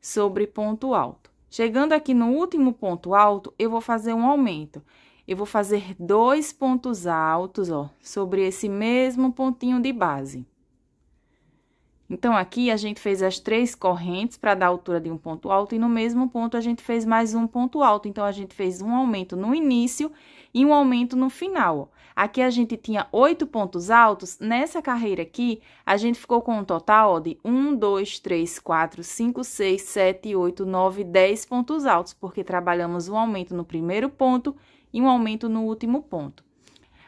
sobre ponto alto. Chegando aqui no último ponto alto, eu vou fazer um aumento. Eu vou fazer dois pontos altos, ó, sobre esse mesmo pontinho de base. Então, aqui a gente fez as três correntes para dar a altura de um ponto alto, e no mesmo ponto a gente fez mais um ponto alto. Então, a gente fez um aumento no início e um aumento no final. Aqui a gente tinha oito pontos altos, nessa carreira aqui, a gente ficou com um total ó, de um, dois, três, quatro, cinco, seis, sete, oito, nove, dez pontos altos, porque trabalhamos um aumento no primeiro ponto e um aumento no último ponto.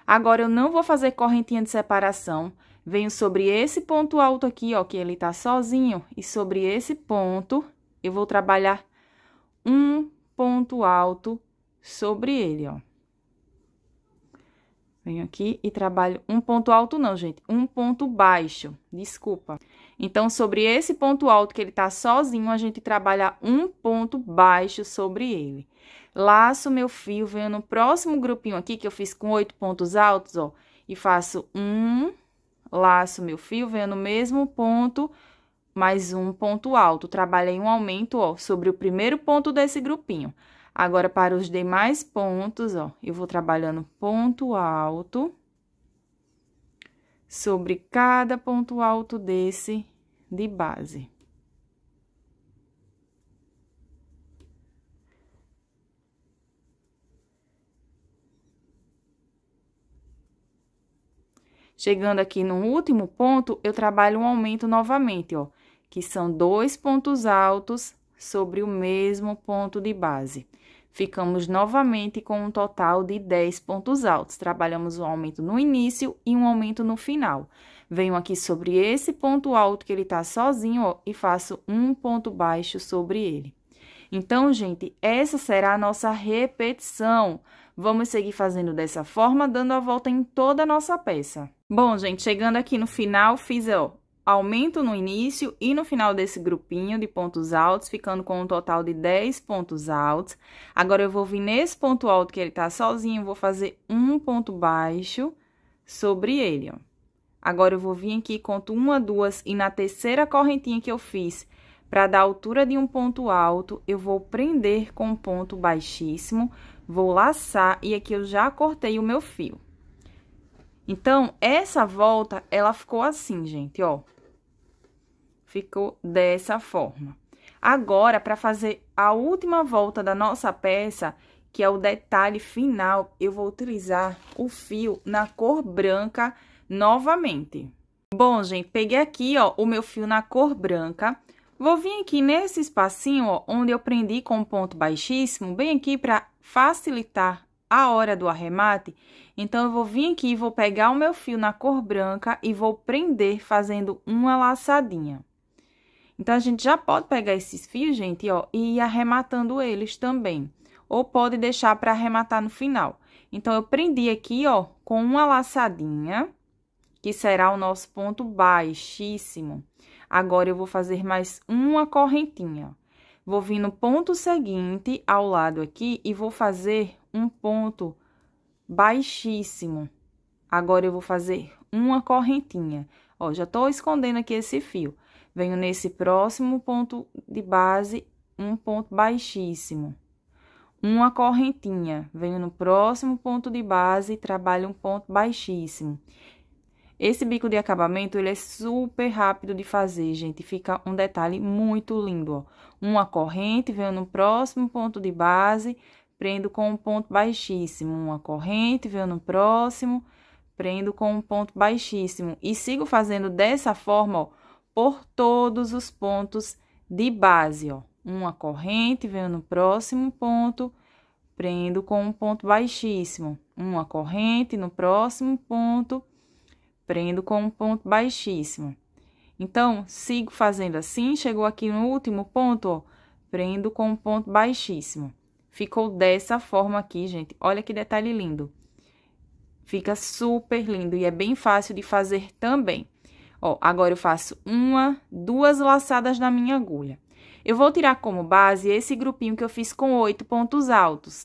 Agora, eu não vou fazer correntinha de separação, venho sobre esse ponto alto aqui, ó, que ele tá sozinho, e sobre esse ponto eu vou trabalhar um ponto alto sobre ele, ó. Venho aqui e trabalho um ponto alto não, gente, um ponto baixo, desculpa. Então, sobre esse ponto alto que ele tá sozinho, a gente trabalha um ponto baixo sobre ele. Laço meu fio, venho no próximo grupinho aqui, que eu fiz com oito pontos altos, ó, e faço um, laço meu fio, venho no mesmo ponto, mais um ponto alto. Trabalhei um aumento, ó, sobre o primeiro ponto desse grupinho. Agora, para os demais pontos, ó, eu vou trabalhando ponto alto sobre cada ponto alto desse de base. Chegando aqui no último ponto, eu trabalho um aumento novamente, ó, que são dois pontos altos sobre o mesmo ponto de base. Ficamos novamente com um total de 10 pontos altos. Trabalhamos um aumento no início e um aumento no final. Venho aqui sobre esse ponto alto que ele tá sozinho, ó, e faço um ponto baixo sobre ele. Então, gente, essa será a nossa repetição. Vamos seguir fazendo dessa forma, dando a volta em toda a nossa peça. Bom, gente, chegando aqui no final, fiz, ó, aumento no início e no final desse grupinho de pontos altos, ficando com um total de 10 pontos altos. Agora, eu vou vir nesse ponto alto que ele tá sozinho, vou fazer um ponto baixo sobre ele, ó. Agora, eu vou vir aqui, conto uma, duas, e na terceira correntinha que eu fiz, para dar altura de um ponto alto, eu vou prender com um ponto baixíssimo, Vou laçar e aqui eu já cortei o meu fio. Então, essa volta, ela ficou assim, gente, ó. Ficou dessa forma. Agora, para fazer a última volta da nossa peça, que é o detalhe final, eu vou utilizar o fio na cor branca novamente. Bom, gente, peguei aqui, ó, o meu fio na cor branca. Vou vir aqui nesse espacinho, ó, onde eu prendi com um ponto baixíssimo, bem aqui para facilitar a hora do arremate, então eu vou vir aqui e vou pegar o meu fio na cor branca e vou prender fazendo uma laçadinha. Então, a gente já pode pegar esses fios, gente, ó, e ir arrematando eles também. Ou pode deixar para arrematar no final. Então, eu prendi aqui, ó, com uma laçadinha, que será o nosso ponto baixíssimo. Agora, eu vou fazer mais uma correntinha. Vou vir no ponto seguinte ao lado aqui e vou fazer um ponto baixíssimo. Agora, eu vou fazer uma correntinha. Ó, já tô escondendo aqui esse fio. Venho nesse próximo ponto de base, um ponto baixíssimo. Uma correntinha. Venho no próximo ponto de base e trabalho um ponto baixíssimo. Esse bico de acabamento, ele é super rápido de fazer, gente. Fica um detalhe muito lindo, ó. Uma corrente, venho no próximo ponto de base, prendo com um ponto baixíssimo. Uma corrente, venho no próximo, prendo com um ponto baixíssimo. E sigo fazendo dessa forma, ó, por todos os pontos de base, ó. Uma corrente, venho no próximo ponto, prendo com um ponto baixíssimo. Uma corrente, no próximo ponto, prendo com um ponto baixíssimo. Então, sigo fazendo assim, chegou aqui no último ponto, ó, prendo com um ponto baixíssimo. Ficou dessa forma aqui, gente. Olha que detalhe lindo. Fica super lindo e é bem fácil de fazer também. Ó, agora eu faço uma, duas laçadas na minha agulha. Eu vou tirar como base esse grupinho que eu fiz com oito pontos altos.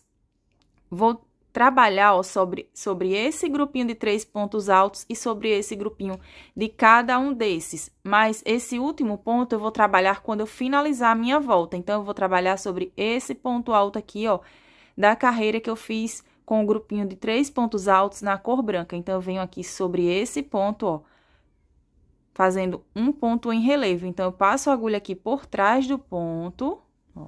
Vou trabalhar ó, sobre, sobre esse grupinho de três pontos altos e sobre esse grupinho de cada um desses. Mas esse último ponto eu vou trabalhar quando eu finalizar a minha volta. Então, eu vou trabalhar sobre esse ponto alto aqui, ó, da carreira que eu fiz com o grupinho de três pontos altos na cor branca. Então, eu venho aqui sobre esse ponto, ó, fazendo um ponto em relevo. Então, eu passo a agulha aqui por trás do ponto, ó,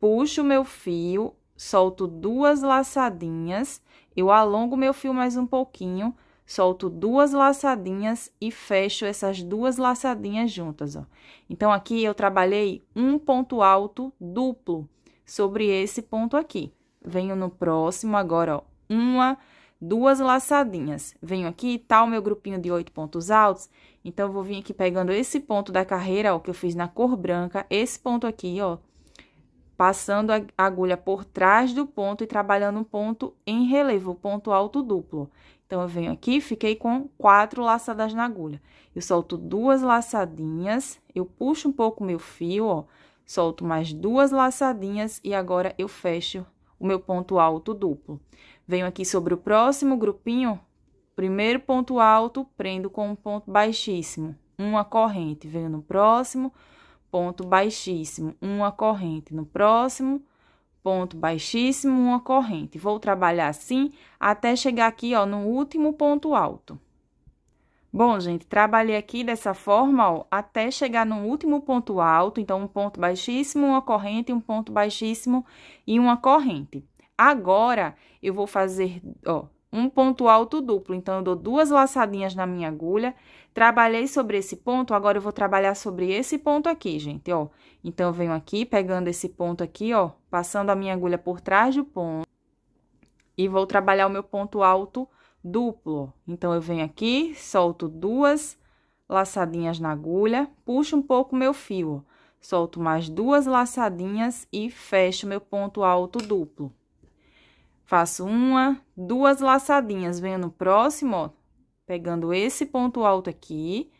puxo o meu fio, solto duas laçadinhas, eu alongo meu fio mais um pouquinho, solto duas laçadinhas e fecho essas duas laçadinhas juntas, ó. Então, aqui eu trabalhei um ponto alto duplo sobre esse ponto aqui. Venho no próximo agora, ó, uma, duas laçadinhas. Venho aqui, tá o meu grupinho de oito pontos altos, então, eu vou vir aqui pegando esse ponto da carreira, ó, que eu fiz na cor branca, esse ponto aqui, ó, passando a agulha por trás do ponto e trabalhando um ponto em relevo, ponto alto duplo. Então, eu venho aqui, fiquei com quatro laçadas na agulha. Eu solto duas laçadinhas, eu puxo um pouco meu fio, ó, solto mais duas laçadinhas e agora eu fecho o meu ponto alto duplo. Venho aqui sobre o próximo grupinho, primeiro ponto alto, prendo com um ponto baixíssimo, uma corrente. Venho no próximo, ponto baixíssimo, uma corrente. No próximo, ponto baixíssimo, uma corrente. Vou trabalhar assim até chegar aqui, ó, no último ponto alto. Bom, gente, trabalhei aqui dessa forma, ó, até chegar no último ponto alto. Então, um ponto baixíssimo, uma corrente, um ponto baixíssimo e uma corrente. Agora, eu vou fazer, ó, um ponto alto duplo. Então, eu dou duas laçadinhas na minha agulha, trabalhei sobre esse ponto, agora eu vou trabalhar sobre esse ponto aqui, gente, ó. Então, eu venho aqui, pegando esse ponto aqui, ó, passando a minha agulha por trás do ponto, e vou trabalhar o meu ponto alto duplo. Então, eu venho aqui, solto duas laçadinhas na agulha, puxo um pouco meu fio, solto mais duas laçadinhas e fecho meu ponto alto duplo. Faço uma, duas laçadinhas, venho no próximo, ó, pegando esse ponto alto aqui,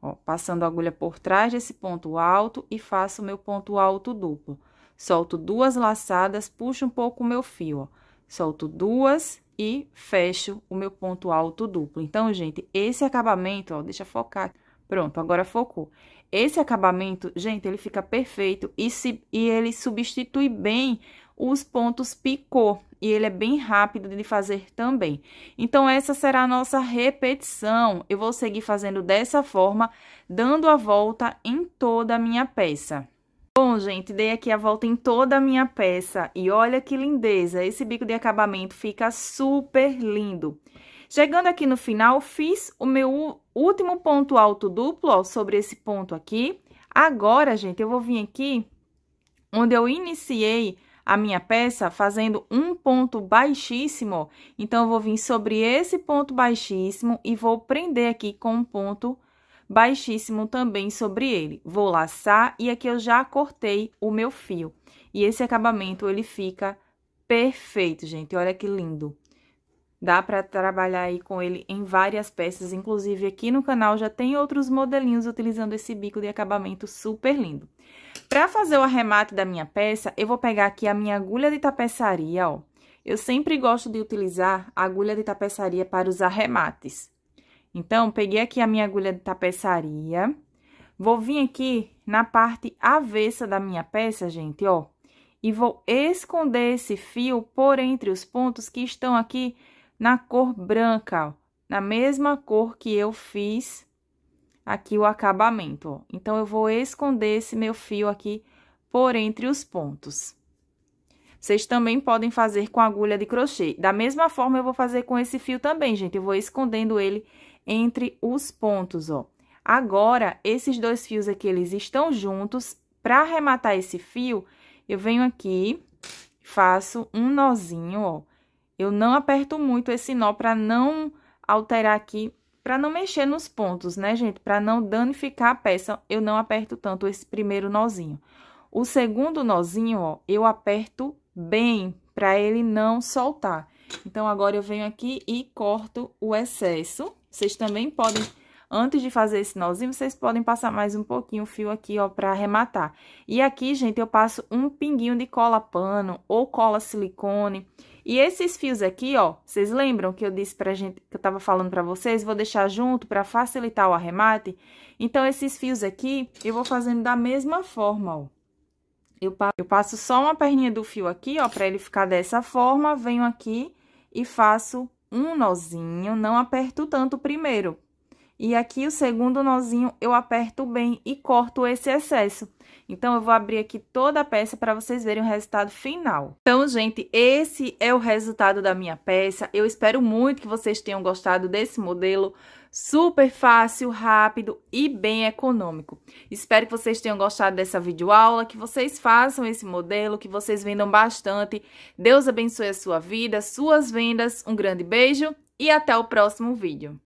ó, passando a agulha por trás desse ponto alto e faço o meu ponto alto duplo. Solto duas laçadas, puxo um pouco o meu fio, ó, solto duas e fecho o meu ponto alto duplo. Então, gente, esse acabamento, ó, deixa focar. Pronto, agora focou. Esse acabamento, gente, ele fica perfeito e, se, e ele substitui bem os pontos picô. E ele é bem rápido de fazer também. Então, essa será a nossa repetição. Eu vou seguir fazendo dessa forma, dando a volta em toda a minha peça. Bom, gente, dei aqui a volta em toda a minha peça e olha que lindeza! Esse bico de acabamento fica super lindo. Chegando aqui no final, fiz o meu último ponto alto duplo, ó, sobre esse ponto aqui. Agora, gente, eu vou vir aqui onde eu iniciei a minha peça fazendo um ponto baixíssimo. Então, eu vou vir sobre esse ponto baixíssimo e vou prender aqui com um ponto baixíssimo também sobre ele. Vou laçar e aqui eu já cortei o meu fio. E esse acabamento, ele fica perfeito, gente. Olha que lindo. Dá para trabalhar aí com ele em várias peças, inclusive aqui no canal já tem outros modelinhos utilizando esse bico de acabamento super lindo. Para fazer o arremate da minha peça, eu vou pegar aqui a minha agulha de tapeçaria, ó. Eu sempre gosto de utilizar agulha de tapeçaria para os arremates. Então, peguei aqui a minha agulha de tapeçaria. Vou vir aqui na parte avessa da minha peça, gente, ó. E vou esconder esse fio por entre os pontos que estão aqui na cor branca, ó. Na mesma cor que eu fiz aqui o acabamento, ó. Então, eu vou esconder esse meu fio aqui por entre os pontos. Vocês também podem fazer com agulha de crochê. Da mesma forma, eu vou fazer com esse fio também, gente. Eu vou escondendo ele entre os pontos, ó. Agora, esses dois fios aqui, eles estão juntos. Para arrematar esse fio, eu venho aqui, faço um nozinho, ó. Eu não aperto muito esse nó para não alterar aqui para não mexer nos pontos, né, gente? Para não danificar a peça, eu não aperto tanto esse primeiro nozinho. O segundo nozinho, ó, eu aperto bem para ele não soltar. Então, agora eu venho aqui e corto o excesso. Vocês também podem, antes de fazer esse nozinho, vocês podem passar mais um pouquinho o fio aqui, ó, para arrematar. E aqui, gente, eu passo um pinguinho de cola pano ou cola silicone e esses fios aqui, ó, vocês lembram que eu disse pra gente, que eu tava falando pra vocês, vou deixar junto pra facilitar o arremate? Então, esses fios aqui, eu vou fazendo da mesma forma, ó. Eu, eu passo só uma perninha do fio aqui, ó, pra ele ficar dessa forma, venho aqui e faço um nozinho, não aperto tanto o primeiro. E aqui o segundo nozinho eu aperto bem e corto esse excesso. Então, eu vou abrir aqui toda a peça para vocês verem o resultado final. Então, gente, esse é o resultado da minha peça. Eu espero muito que vocês tenham gostado desse modelo super fácil, rápido e bem econômico. Espero que vocês tenham gostado dessa videoaula, que vocês façam esse modelo, que vocês vendam bastante. Deus abençoe a sua vida, suas vendas. Um grande beijo e até o próximo vídeo.